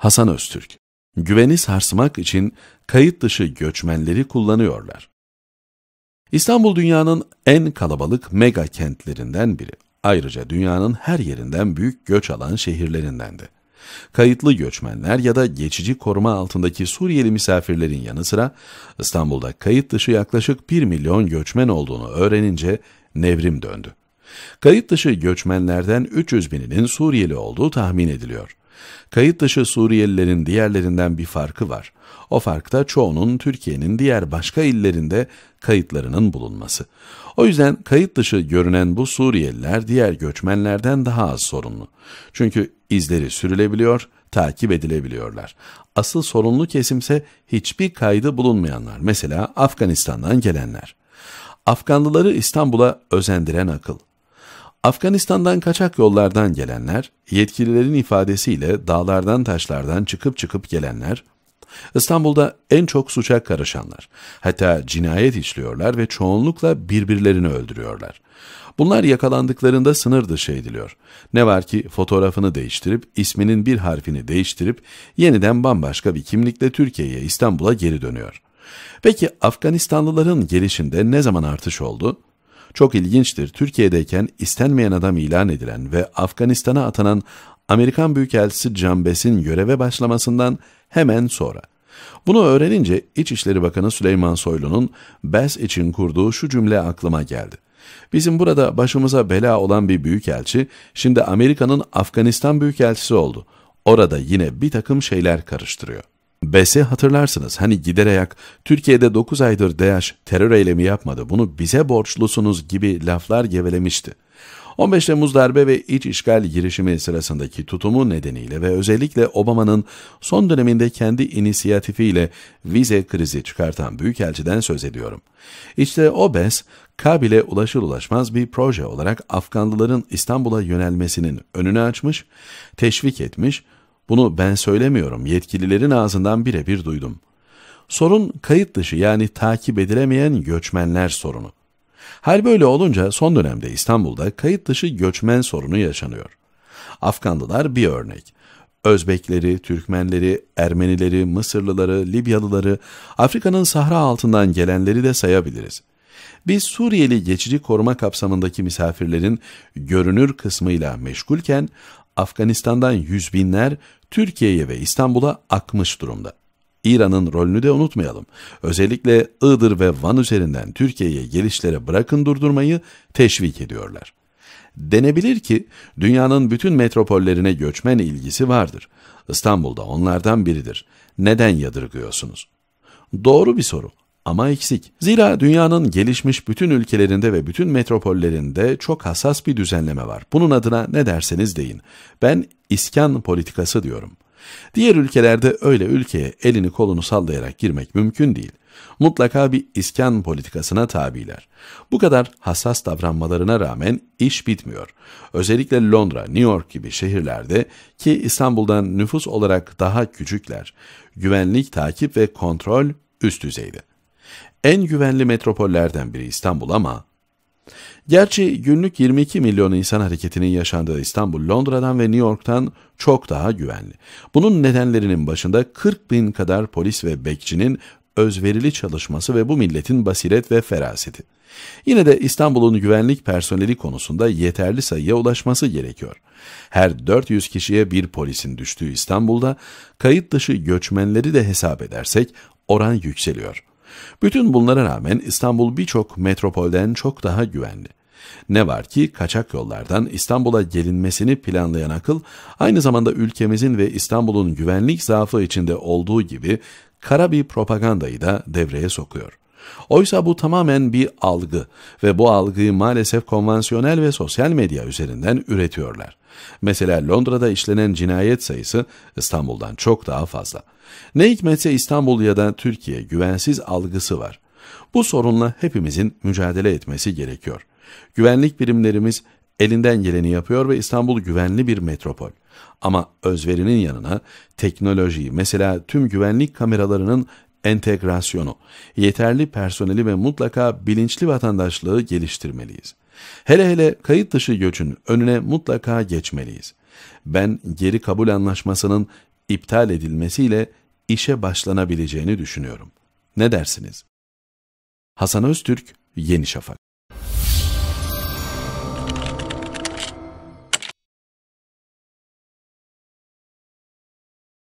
Hasan Öztürk, güveni sarsmak için kayıt dışı göçmenleri kullanıyorlar. İstanbul dünyanın en kalabalık mega kentlerinden biri. Ayrıca dünyanın her yerinden büyük göç alan şehirlerinden de. Kayıtlı göçmenler ya da geçici koruma altındaki Suriyeli misafirlerin yanı sıra İstanbul'da kayıt dışı yaklaşık 1 milyon göçmen olduğunu öğrenince nevrim döndü. Kayıt dışı göçmenlerden 300 bininin Suriyeli olduğu tahmin ediliyor. Kayıt dışı Suriyelilerin diğerlerinden bir farkı var. O fark da çoğunun Türkiye'nin diğer başka illerinde kayıtlarının bulunması. O yüzden kayıt dışı görünen bu Suriyeliler diğer göçmenlerden daha az sorunlu. Çünkü izleri sürülebiliyor, takip edilebiliyorlar. Asıl sorunlu kesimse hiçbir kaydı bulunmayanlar. Mesela Afganistan'dan gelenler. Afganlıları İstanbul'a özendiren akıl. Afganistan'dan kaçak yollardan gelenler, yetkililerin ifadesiyle dağlardan taşlardan çıkıp çıkıp gelenler, İstanbul'da en çok suça karışanlar. Hatta cinayet işliyorlar ve çoğunlukla birbirlerini öldürüyorlar. Bunlar yakalandıklarında sınır dışı ediliyor. Ne var ki fotoğrafını değiştirip, isminin bir harfini değiştirip, yeniden bambaşka bir kimlikle Türkiye'ye, İstanbul'a geri dönüyor. Peki Afganistanlıların gelişinde ne zaman artış oldu? Çok ilginçtir. Türkiye'deyken istenmeyen adam ilan edilen ve Afganistan'a atanan Amerikan Büyükelçisi Cambes'in göreve başlamasından hemen sonra. Bunu öğrenince İçişleri Bakanı Süleyman Soylu'nun BES için kurduğu şu cümle aklıma geldi. Bizim burada başımıza bela olan bir büyükelçi, şimdi Amerika'nın Afganistan büyükelçisi oldu. Orada yine bir takım şeyler karıştırıyor. Besi hatırlarsınız hani giderayak Türkiye'de 9 aydır DAEŞ terör eylemi yapmadı bunu bize borçlusunuz gibi laflar gevelemişti. 15 Temmuz darbe ve iç işgal girişimi sırasındaki tutumu nedeniyle ve özellikle Obama'nın son döneminde kendi inisiyatifiyle vize krizi çıkartan büyükelçiden söz ediyorum. İşte o BES, Kabil'e ulaşır ulaşmaz bir proje olarak Afganlıların İstanbul'a yönelmesinin önünü açmış, teşvik etmiş bunu ben söylemiyorum, yetkililerin ağzından birebir duydum. Sorun kayıt dışı yani takip edilemeyen göçmenler sorunu. Hal böyle olunca son dönemde İstanbul'da kayıt dışı göçmen sorunu yaşanıyor. Afganlılar bir örnek. Özbekleri, Türkmenleri, Ermenileri, Mısırlıları, Libyalıları, Afrika'nın sahra altından gelenleri de sayabiliriz. Biz Suriyeli geçici koruma kapsamındaki misafirlerin görünür kısmıyla meşgulken Afganistan'dan yüz binler Türkiye'ye ve İstanbul'a akmış durumda. İran'ın rolünü de unutmayalım. Özellikle Iğdır ve Van üzerinden Türkiye'ye gelişlere bırakın durdurmayı teşvik ediyorlar. Denebilir ki dünyanın bütün metropollerine göçmen ilgisi vardır. İstanbul'da onlardan biridir. Neden yadırgıyorsunuz? Doğru bir soru ama eksik. Zira dünyanın gelişmiş bütün ülkelerinde ve bütün metropollerinde çok hassas bir düzenleme var. Bunun adına ne derseniz deyin. Ben iskan politikası diyorum. Diğer ülkelerde öyle ülkeye elini kolunu sallayarak girmek mümkün değil. Mutlaka bir iskan politikasına tabiler. Bu kadar hassas davranmalarına rağmen iş bitmiyor. Özellikle Londra, New York gibi şehirlerde ki İstanbul'dan nüfus olarak daha küçükler, güvenlik, takip ve kontrol üst düzeyde en güvenli metropollerden biri İstanbul ama gerçi günlük 22 milyon insan hareketinin yaşandığı İstanbul Londra'dan ve New York'tan çok daha güvenli. Bunun nedenlerinin başında 40 bin kadar polis ve bekçinin özverili çalışması ve bu milletin basiret ve feraseti. Yine de İstanbul'un güvenlik personeli konusunda yeterli sayıya ulaşması gerekiyor. Her 400 kişiye bir polisin düştüğü İstanbul'da kayıt dışı göçmenleri de hesap edersek oran yükseliyor. Bütün bunlara rağmen İstanbul birçok metropolden çok daha güvenli. Ne var ki kaçak yollardan İstanbul'a gelinmesini planlayan akıl, aynı zamanda ülkemizin ve İstanbul'un güvenlik zaafı içinde olduğu gibi kara bir propagandayı da devreye sokuyor. Oysa bu tamamen bir algı ve bu algıyı maalesef konvansiyonel ve sosyal medya üzerinden üretiyorlar. Mesela Londra'da işlenen cinayet sayısı İstanbul'dan çok daha fazla. Ne hikmetse İstanbul ya da Türkiye güvensiz algısı var. Bu sorunla hepimizin mücadele etmesi gerekiyor. Güvenlik birimlerimiz elinden geleni yapıyor ve İstanbul güvenli bir metropol. Ama özverinin yanına teknolojiyi mesela tüm güvenlik kameralarının entegrasyonu, yeterli personeli ve mutlaka bilinçli vatandaşlığı geliştirmeliyiz. Hele hele kayıt dışı göçün önüne mutlaka geçmeliyiz. Ben geri kabul anlaşmasının iptal edilmesiyle işe başlanabileceğini düşünüyorum. Ne dersiniz? Hasan Öztürk, Yeni Şafak